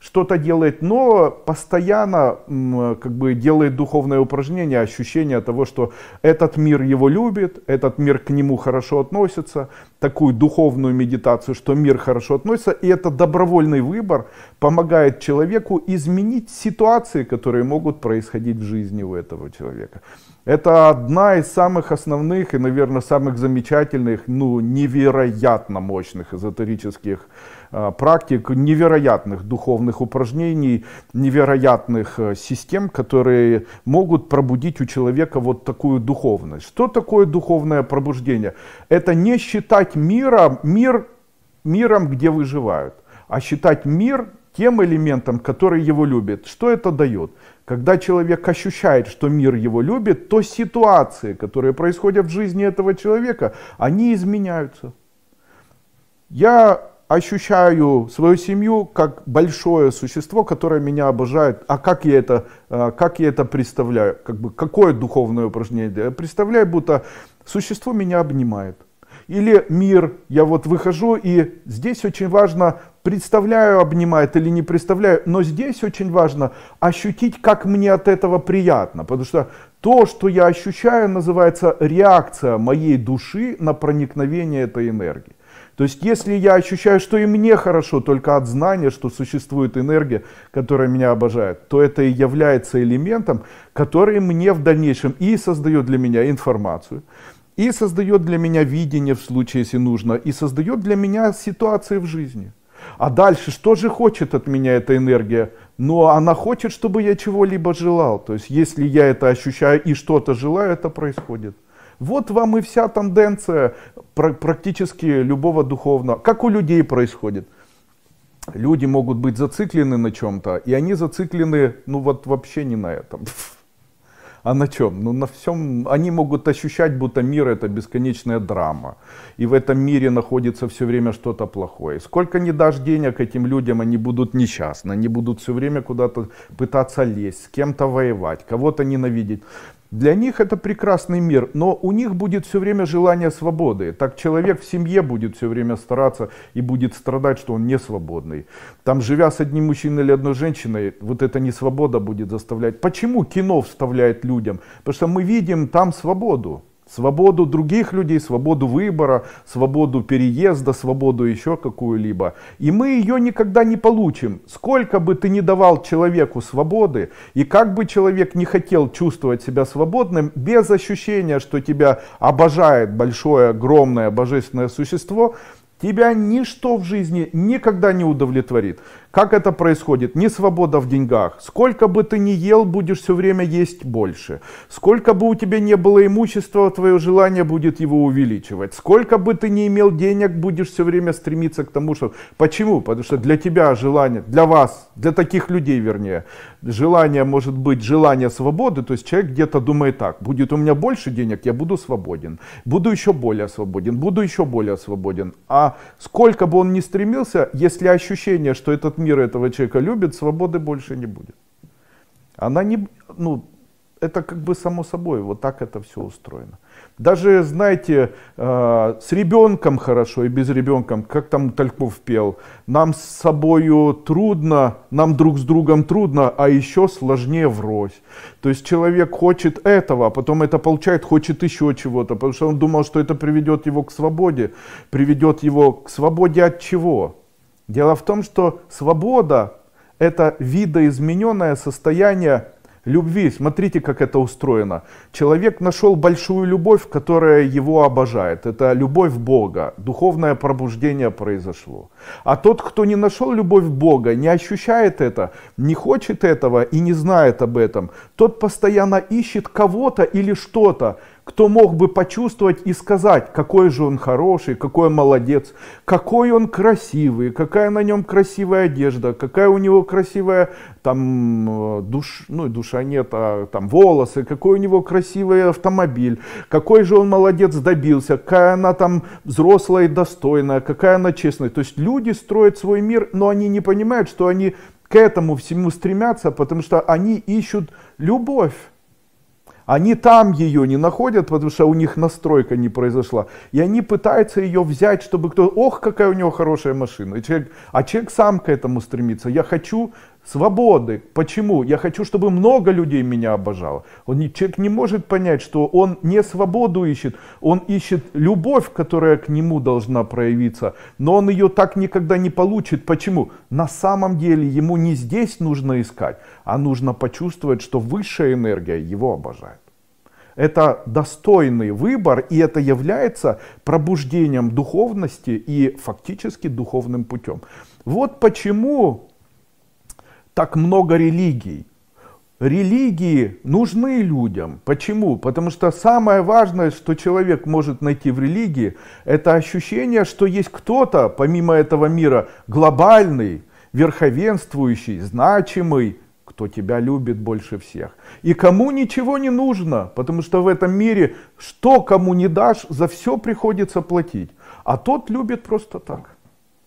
что-то делает, но постоянно как бы делает духовное упражнение, ощущение того, что этот мир его любит, этот мир к нему хорошо относится, такую духовную медитацию, что мир хорошо относится, и это добровольный выбор помогает человеку изменить ситуации, которые могут происходить в жизни у этого человека. Это одна из самых основных и, наверное, самых замечательных, ну, невероятно мощных эзотерических Э, практик, невероятных духовных упражнений, невероятных э, систем, которые могут пробудить у человека вот такую духовность. Что такое духовное пробуждение? Это не считать мира, мир миром, где выживают, а считать мир тем элементом, который его любит. Что это дает? Когда человек ощущает, что мир его любит, то ситуации, которые происходят в жизни этого человека, они изменяются. Я ощущаю свою семью как большое существо, которое меня обожает. А как я это, э, как я это представляю? Как бы, какое духовное упражнение? Я представляю, будто существо меня обнимает. Или мир, я вот выхожу и здесь очень важно, представляю, обнимает или не представляю, но здесь очень важно ощутить, как мне от этого приятно, потому что то, что я ощущаю, называется реакция моей души на проникновение этой энергии. То есть, если я ощущаю, что и мне хорошо только от знания, что существует энергия, которая меня обожает, то это и является элементом, который мне в дальнейшем и создает для меня информацию, и создает для меня видение в случае, если нужно, и создает для меня ситуации в жизни. А дальше, что же хочет от меня эта энергия? Но ну, она хочет, чтобы я чего-либо желал. То есть, если я это ощущаю и что-то желаю, это происходит. Вот вам и вся тенденция практически любого духовного, как у людей происходит. Люди могут быть зациклены на чем-то, и они зациклены, ну вот вообще не на этом. А на чем? Ну на всем. Они могут ощущать, будто мир это бесконечная драма. И в этом мире находится все время что-то плохое. Сколько не дашь денег этим людям, они будут несчастны. Они будут все время куда-то пытаться лезть, с кем-то воевать, кого-то ненавидеть. Для них это прекрасный мир, но у них будет все время желание свободы. Так человек в семье будет все время стараться и будет страдать, что он не свободный. Там, живя с одним мужчиной или одной женщиной, вот эта несвобода будет заставлять. Почему кино вставляет людям? Потому что мы видим там свободу. Свободу других людей, свободу выбора, свободу переезда, свободу еще какую-либо. И мы ее никогда не получим. Сколько бы ты ни давал человеку свободы, и как бы человек не хотел чувствовать себя свободным, без ощущения, что тебя обожает большое, огромное божественное существо, тебя ничто в жизни никогда не удовлетворит. Как это происходит? Не свобода в деньгах. Сколько бы ты ни ел, будешь все время есть больше. Сколько бы у тебя не было имущества, твое желание будет его увеличивать. Сколько бы ты ни имел денег, будешь все время стремиться к тому, что... Почему? Потому что для тебя желание, для вас, для таких людей, вернее, желание может быть желание свободы, то есть человек где-то думает так, будет у меня больше денег, я буду свободен, буду еще более свободен, буду еще более свободен. А сколько бы он ни стремился, если ощущение, что этот мир этого человека любит, свободы больше не будет. Она не, ну, это как бы само собой, вот так это все устроено. Даже, знаете, э, с ребенком хорошо и без ребенка, как там Тальков пел, нам с собою трудно, нам друг с другом трудно, а еще сложнее врозь. То есть человек хочет этого, а потом это получает, хочет еще чего-то, потому что он думал, что это приведет его к свободе. Приведет его к свободе от чего? Дело в том, что свобода – это видоизмененное состояние любви. Смотрите, как это устроено. Человек нашел большую любовь, которая его обожает. Это любовь Бога. Духовное пробуждение произошло. А тот, кто не нашел любовь Бога, не ощущает это, не хочет этого и не знает об этом, тот постоянно ищет кого-то или что-то, кто мог бы почувствовать и сказать, какой же он хороший, какой он молодец, какой он красивый, какая на нем красивая одежда, какая у него красивая там э, душ, ну душа нет, а там волосы, какой у него красивый автомобиль, какой же он молодец добился, какая она там взрослая и достойная, какая она честная. То есть люди строят свой мир, но они не понимают, что они к этому всему стремятся, потому что они ищут любовь они там ее не находят, потому что у них настройка не произошла. И они пытаются ее взять, чтобы кто... Ох, какая у него хорошая машина. И человек... А человек сам к этому стремится. Я хочу свободы. Почему? Я хочу, чтобы много людей меня обожало. Он, человек не может понять, что он не свободу ищет, он ищет любовь, которая к нему должна проявиться, но он ее так никогда не получит. Почему? На самом деле ему не здесь нужно искать, а нужно почувствовать, что высшая энергия его обожает. Это достойный выбор, и это является пробуждением духовности и фактически духовным путем. Вот почему так много религий. Религии нужны людям. Почему? Потому что самое важное, что человек может найти в религии, это ощущение, что есть кто-то, помимо этого мира, глобальный, верховенствующий, значимый, кто тебя любит больше всех. И кому ничего не нужно, потому что в этом мире что кому не дашь, за все приходится платить. А тот любит просто так.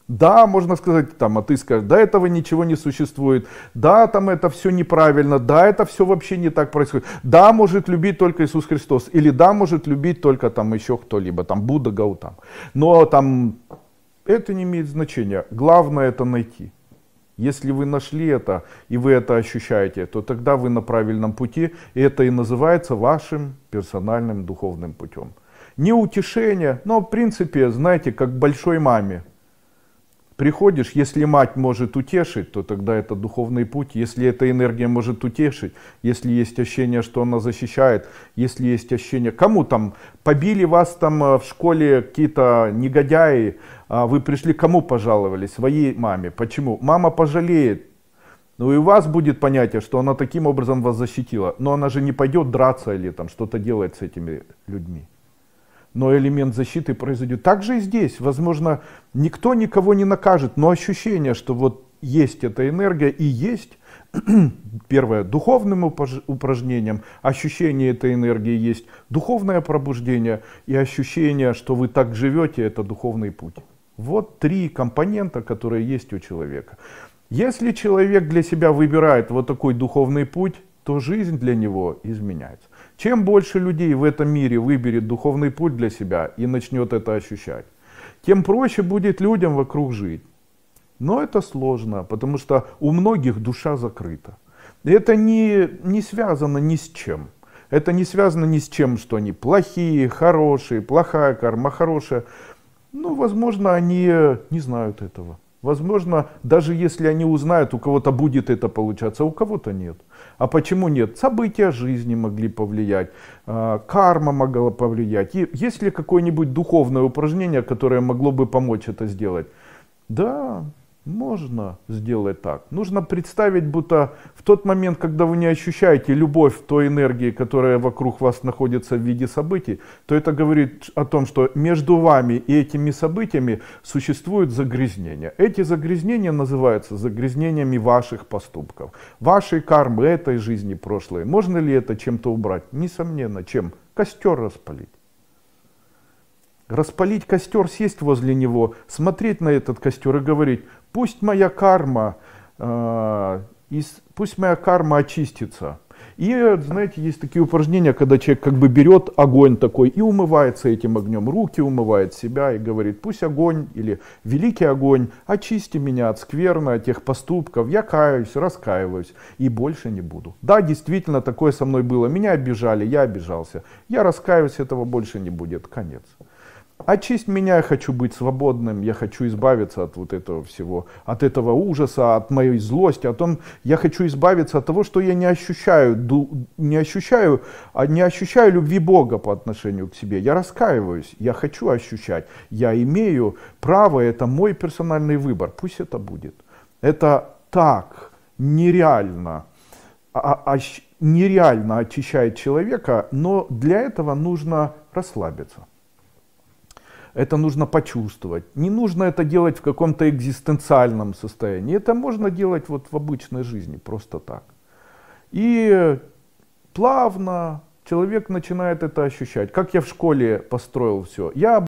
Да, можно сказать, там, а ты скажешь, да, этого ничего не существует, да, там это все неправильно, да, это все вообще не так происходит, да, может любить только Иисус Христос, или да, может любить только там еще кто-либо, там Будда, Гаутам. Но там это не имеет значения, главное это найти. Если вы нашли это, и вы это ощущаете, то тогда вы на правильном пути, и это и называется вашим персональным духовным путем. Не утешение, но в принципе, знаете, как большой маме, Приходишь, если мать может утешить, то тогда это духовный путь. Если эта энергия может утешить, если есть ощущение, что она защищает, если есть ощущение, кому там, побили вас там э, в школе какие-то негодяи, а вы пришли, кому пожаловались? Своей маме. Почему? Мама пожалеет, ну и у вас будет понятие, что она таким образом вас защитила. Но она же не пойдет драться или там что-то делать с этими людьми но элемент защиты произойдет. Так же и здесь, возможно, никто никого не накажет, но ощущение, что вот есть эта энергия и есть, первое, духовным упражнением, ощущение этой энергии есть, духовное пробуждение и ощущение, что вы так живете, это духовный путь. Вот три компонента, которые есть у человека. Если человек для себя выбирает вот такой духовный путь, то жизнь для него изменяется. Чем больше людей в этом мире выберет духовный путь для себя и начнет это ощущать, тем проще будет людям вокруг жить. Но это сложно, потому что у многих душа закрыта. это не, не связано ни с чем. Это не связано ни с чем, что они плохие, хорошие, плохая карма, хорошая. Ну, возможно, они не знают этого. Возможно, даже если они узнают, у кого-то будет это получаться, а у кого-то нет. А почему нет? События жизни могли повлиять, э, карма могла повлиять. И есть ли какое-нибудь духовное упражнение, которое могло бы помочь это сделать? Да, можно сделать так. Нужно представить, будто в тот момент, когда вы не ощущаете любовь той энергии, которая вокруг вас находится в виде событий, то это говорит о том, что между вами и этими событиями существуют загрязнения. Эти загрязнения называются загрязнениями ваших поступков, вашей кармы, этой жизни прошлой. Можно ли это чем-то убрать? Несомненно, чем? Костер распалить. Распалить костер, сесть возле него, смотреть на этот костер и говорить, пусть моя карма, э, из, пусть моя карма очистится. И, знаете, есть такие упражнения, когда человек как бы берет огонь такой и умывается этим огнем, руки умывает себя и говорит, пусть огонь или великий огонь, очисти меня от скверны, от тех поступков, я каюсь, раскаиваюсь и больше не буду. Да, действительно, такое со мной было, меня обижали, я обижался, я раскаиваюсь, этого больше не будет, конец. Очисть «А меня, я хочу быть свободным, я хочу избавиться от вот этого всего, от этого ужаса, от моей злости, от том, я хочу избавиться от того, что я не ощущаю, не ощущаю, а, не ощущаю любви Бога по отношению к себе. Я раскаиваюсь, я хочу ощущать, я имею право, это мой персональный выбор, пусть это будет. Это так нереально, а, нереально очищает человека, но для этого нужно расслабиться это нужно почувствовать. Не нужно это делать в каком-то экзистенциальном состоянии. Это можно делать вот в обычной жизни, просто так. И плавно человек начинает это ощущать. Как я в школе построил все. Я